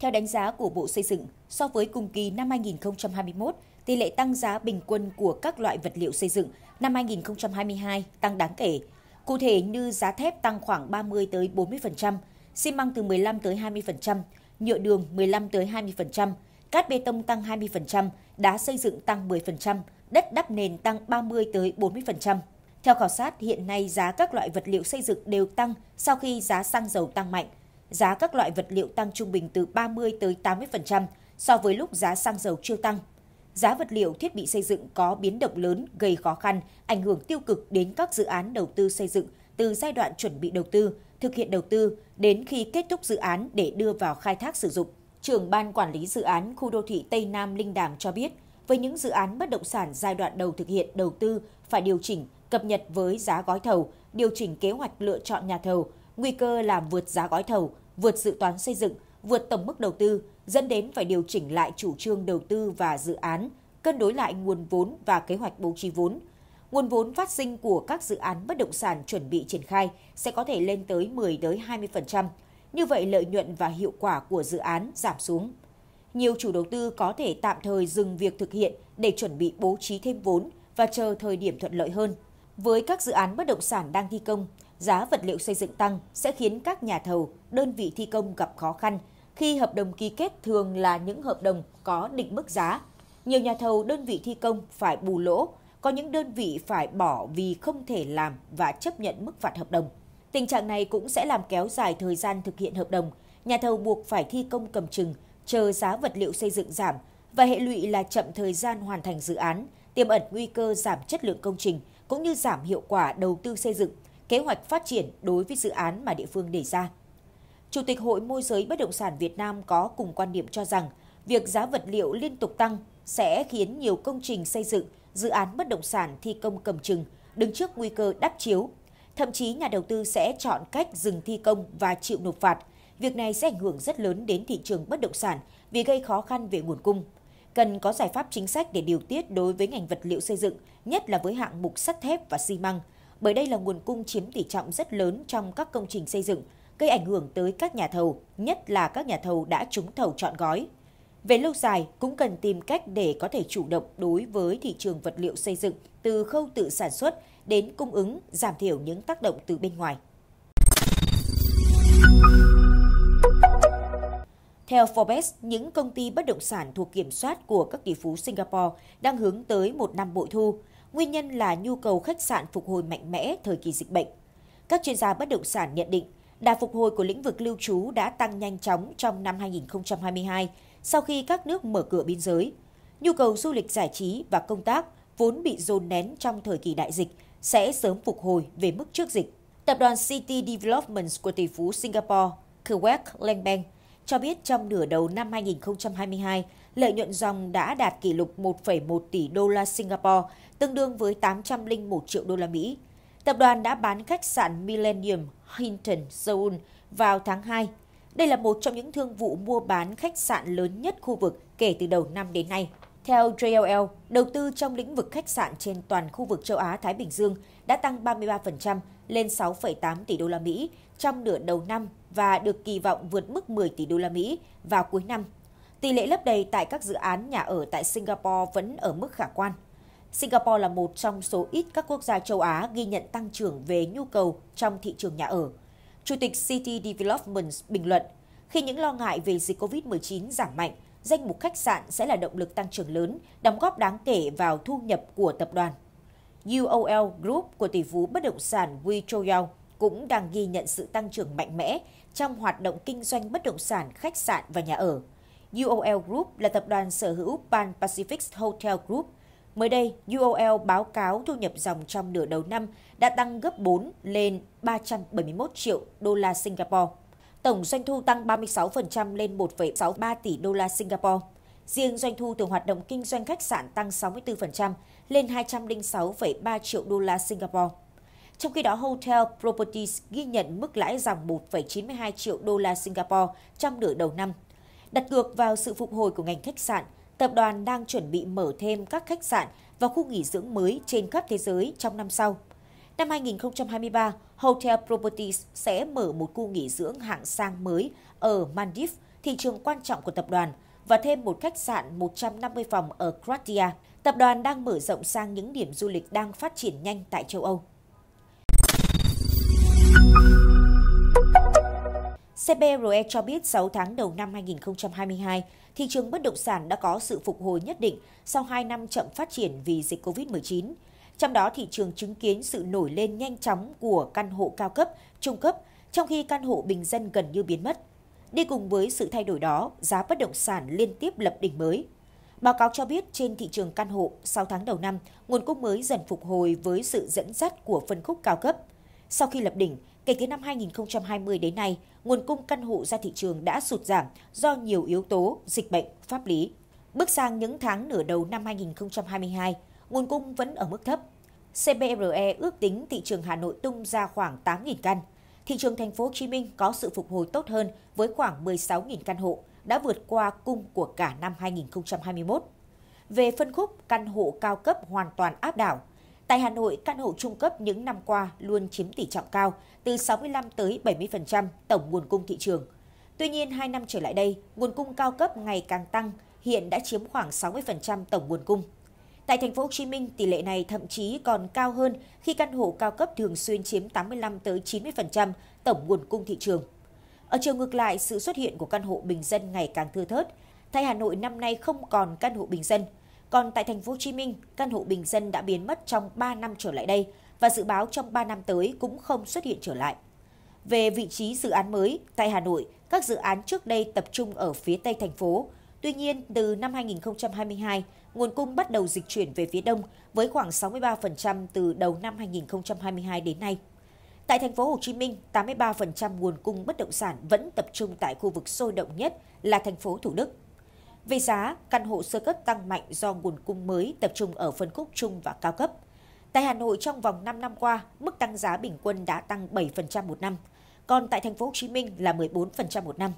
Theo đánh giá của Bộ Xây dựng, so với cùng kỳ năm 2021, tỷ lệ tăng giá bình quân của các loại vật liệu xây dựng năm 2022 tăng đáng kể. Cụ thể như giá thép tăng khoảng 30 tới 40%, xi măng từ 15 tới 20%, nhựa đường 15 tới 20%, cát bê tông tăng 20%, đá xây dựng tăng 10%, đất đắp nền tăng 30 tới 40%. Theo khảo sát, hiện nay giá các loại vật liệu xây dựng đều tăng sau khi giá xăng dầu tăng mạnh giá các loại vật liệu tăng trung bình từ 30 tới 80% so với lúc giá xăng dầu chưa tăng. Giá vật liệu thiết bị xây dựng có biến động lớn gây khó khăn, ảnh hưởng tiêu cực đến các dự án đầu tư xây dựng từ giai đoạn chuẩn bị đầu tư, thực hiện đầu tư đến khi kết thúc dự án để đưa vào khai thác sử dụng. Trưởng ban quản lý dự án khu đô thị Tây Nam Linh Đàm cho biết, với những dự án bất động sản giai đoạn đầu thực hiện đầu tư phải điều chỉnh, cập nhật với giá gói thầu, điều chỉnh kế hoạch lựa chọn nhà thầu, nguy cơ là vượt giá gói thầu, vượt dự toán xây dựng, vượt tổng mức đầu tư, dẫn đến phải điều chỉnh lại chủ trương đầu tư và dự án, cân đối lại nguồn vốn và kế hoạch bố trí vốn. Nguồn vốn phát sinh của các dự án bất động sản chuẩn bị triển khai sẽ có thể lên tới 10 tới 20%. Như vậy lợi nhuận và hiệu quả của dự án giảm xuống. Nhiều chủ đầu tư có thể tạm thời dừng việc thực hiện để chuẩn bị bố trí thêm vốn và chờ thời điểm thuận lợi hơn. Với các dự án bất động sản đang thi công, giá vật liệu xây dựng tăng sẽ khiến các nhà thầu, đơn vị thi công gặp khó khăn khi hợp đồng ký kết thường là những hợp đồng có định mức giá. Nhiều nhà thầu, đơn vị thi công phải bù lỗ, có những đơn vị phải bỏ vì không thể làm và chấp nhận mức phạt hợp đồng. Tình trạng này cũng sẽ làm kéo dài thời gian thực hiện hợp đồng. Nhà thầu buộc phải thi công cầm chừng, chờ giá vật liệu xây dựng giảm và hệ lụy là chậm thời gian hoàn thành dự án, tiềm ẩn nguy cơ giảm chất lượng công trình cũng như giảm hiệu quả đầu tư xây dựng kế hoạch phát triển đối với dự án mà địa phương đề ra. Chủ tịch Hội Môi giới Bất động sản Việt Nam có cùng quan điểm cho rằng việc giá vật liệu liên tục tăng sẽ khiến nhiều công trình xây dựng, dự án bất động sản thi công cầm chừng, đứng trước nguy cơ đắp chiếu. Thậm chí nhà đầu tư sẽ chọn cách dừng thi công và chịu nộp phạt. Việc này sẽ ảnh hưởng rất lớn đến thị trường bất động sản vì gây khó khăn về nguồn cung. Cần có giải pháp chính sách để điều tiết đối với ngành vật liệu xây dựng, nhất là với hạng mục sắt thép và xi măng, bởi đây là nguồn cung chiếm tỷ trọng rất lớn trong các công trình xây dựng, gây ảnh hưởng tới các nhà thầu, nhất là các nhà thầu đã trúng thầu chọn gói. Về lâu dài, cũng cần tìm cách để có thể chủ động đối với thị trường vật liệu xây dựng từ khâu tự sản xuất đến cung ứng, giảm thiểu những tác động từ bên ngoài. Theo Forbes, những công ty bất động sản thuộc kiểm soát của các tỷ phú Singapore đang hướng tới một năm bội thu. Nguyên nhân là nhu cầu khách sạn phục hồi mạnh mẽ thời kỳ dịch bệnh. Các chuyên gia bất động sản nhận định, đà phục hồi của lĩnh vực lưu trú đã tăng nhanh chóng trong năm 2022 sau khi các nước mở cửa biên giới. Nhu cầu du lịch giải trí và công tác vốn bị dồn nén trong thời kỳ đại dịch sẽ sớm phục hồi về mức trước dịch. Tập đoàn City Developments của tỷ phú Singapore, Kuwait Lang Bang, cho biết trong nửa đầu năm 2022, lợi nhuận dòng đã đạt kỷ lục 1,1 tỷ đô la Singapore, tương đương với 801 triệu đô la Mỹ. Tập đoàn đã bán khách sạn Millennium Hinton Seoul vào tháng 2. Đây là một trong những thương vụ mua bán khách sạn lớn nhất khu vực kể từ đầu năm đến nay. Theo JLL, đầu tư trong lĩnh vực khách sạn trên toàn khu vực châu Á Thái Bình Dương đã tăng 33% lên 6,8 tỷ đô la Mỹ trong nửa đầu năm và được kỳ vọng vượt mức 10 tỷ đô la Mỹ vào cuối năm tỷ lệ lấp đầy tại các dự án nhà ở tại Singapore vẫn ở mức khả quan. Singapore là một trong số ít các quốc gia châu Á ghi nhận tăng trưởng về nhu cầu trong thị trường nhà ở. Chủ tịch City Development bình luận, khi những lo ngại về dịch COVID-19 giảm mạnh, danh mục khách sạn sẽ là động lực tăng trưởng lớn, đóng góp đáng kể vào thu nhập của tập đoàn. UOL Group của tỷ phú bất động sản Wee Cho cũng đang ghi nhận sự tăng trưởng mạnh mẽ trong hoạt động kinh doanh bất động sản, khách sạn và nhà ở. UOL Group là tập đoàn sở hữu Pan Pacific Hotel Group. Mới đây, UOL báo cáo thu nhập dòng trong nửa đầu năm đã tăng gấp 4 lên 371 triệu đô la Singapore. Tổng doanh thu tăng 36% lên 1,63 tỷ đô la Singapore. Riêng doanh thu từ hoạt động kinh doanh khách sạn tăng 64% lên 206,3 triệu đô la Singapore. Trong khi đó, Hotel Properties ghi nhận mức lãi dòng 1,92 triệu đô la Singapore trong nửa đầu năm, Đặt cược vào sự phục hồi của ngành khách sạn, tập đoàn đang chuẩn bị mở thêm các khách sạn và khu nghỉ dưỡng mới trên khắp thế giới trong năm sau. Năm 2023, Hotel Properties sẽ mở một khu nghỉ dưỡng hạng sang mới ở Maldives, thị trường quan trọng của tập đoàn, và thêm một khách sạn 150 phòng ở Croatia. Tập đoàn đang mở rộng sang những điểm du lịch đang phát triển nhanh tại châu Âu. CBRE cho biết 6 tháng đầu năm 2022, thị trường bất động sản đã có sự phục hồi nhất định sau 2 năm chậm phát triển vì dịch COVID-19. Trong đó, thị trường chứng kiến sự nổi lên nhanh chóng của căn hộ cao cấp, trung cấp, trong khi căn hộ bình dân gần như biến mất. Đi cùng với sự thay đổi đó, giá bất động sản liên tiếp lập đỉnh mới. Báo cáo cho biết trên thị trường căn hộ, 6 tháng đầu năm, nguồn cung mới dần phục hồi với sự dẫn dắt của phân khúc cao cấp. Sau khi lập đỉnh, Kể từ năm 2020 đến nay, nguồn cung căn hộ ra thị trường đã sụt giảm do nhiều yếu tố dịch bệnh, pháp lý. Bước sang những tháng nửa đầu năm 2022, nguồn cung vẫn ở mức thấp. CBRE ước tính thị trường Hà Nội tung ra khoảng 8.000 căn. Thị trường thành phố Hồ Chí Minh có sự phục hồi tốt hơn với khoảng 16.000 căn hộ, đã vượt qua cung của cả năm 2021. Về phân khúc căn hộ cao cấp hoàn toàn áp đảo, Tại Hà Nội, căn hộ trung cấp những năm qua luôn chiếm tỷ trọng cao, từ 65 tới 70% tổng nguồn cung thị trường. Tuy nhiên, 2 năm trở lại đây, nguồn cung cao cấp ngày càng tăng, hiện đã chiếm khoảng 60% tổng nguồn cung. Tại thành phố Hồ Chí Minh, tỷ lệ này thậm chí còn cao hơn khi căn hộ cao cấp thường xuyên chiếm 85 tới 90% tổng nguồn cung thị trường. Ở chiều ngược lại, sự xuất hiện của căn hộ bình dân ngày càng thưa thớt. Tại Hà Nội năm nay không còn căn hộ bình dân, còn tại thành phố Hồ Chí Minh, căn hộ bình dân đã biến mất trong 3 năm trở lại đây và dự báo trong 3 năm tới cũng không xuất hiện trở lại. Về vị trí dự án mới, tại Hà Nội, các dự án trước đây tập trung ở phía tây thành phố. Tuy nhiên, từ năm 2022, nguồn cung bắt đầu dịch chuyển về phía đông với khoảng 63% từ đầu năm 2022 đến nay. Tại thành phố Hồ Chí Minh, 83% nguồn cung bất động sản vẫn tập trung tại khu vực sôi động nhất là thành phố Thủ Đức. Về giá, căn hộ sơ cấp tăng mạnh do nguồn cung mới tập trung ở phân khúc trung và cao cấp. Tại Hà Nội trong vòng 5 năm qua, mức tăng giá bình quân đã tăng 7% một năm, còn tại thành phố Hồ Chí Minh là 14% một năm.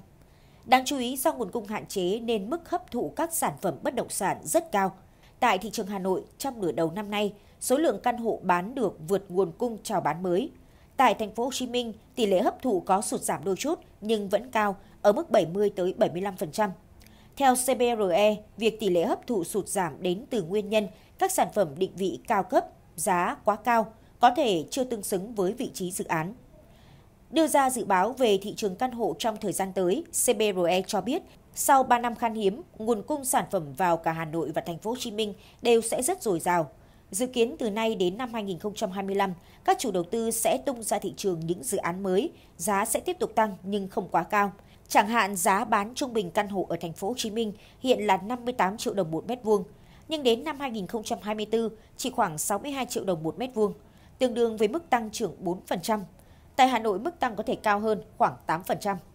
Đáng chú ý do nguồn cung hạn chế nên mức hấp thụ các sản phẩm bất động sản rất cao. Tại thị trường Hà Nội, trong nửa đầu năm nay, số lượng căn hộ bán được vượt nguồn cung chào bán mới. Tại thành phố Hồ Chí Minh, tỷ lệ hấp thụ có sụt giảm đôi chút nhưng vẫn cao ở mức 70 tới 75%. Theo CBRE, việc tỷ lệ hấp thụ sụt giảm đến từ nguyên nhân các sản phẩm định vị cao cấp, giá quá cao, có thể chưa tương xứng với vị trí dự án. Đưa ra dự báo về thị trường căn hộ trong thời gian tới, CBRE cho biết sau 3 năm khan hiếm, nguồn cung sản phẩm vào cả Hà Nội và thành phố Hồ Chí Minh đều sẽ rất dồi dào. Dự kiến từ nay đến năm 2025, các chủ đầu tư sẽ tung ra thị trường những dự án mới, giá sẽ tiếp tục tăng nhưng không quá cao. Chẳng hạn giá bán trung bình căn hộ ở thành phố Hồ Chí Minh hiện là 58 triệu đồng một mét vuông, nhưng đến năm 2024 chỉ khoảng 62 triệu đồng một mét vuông, tương đương với mức tăng trưởng 4%. Tại Hà Nội mức tăng có thể cao hơn khoảng 8%.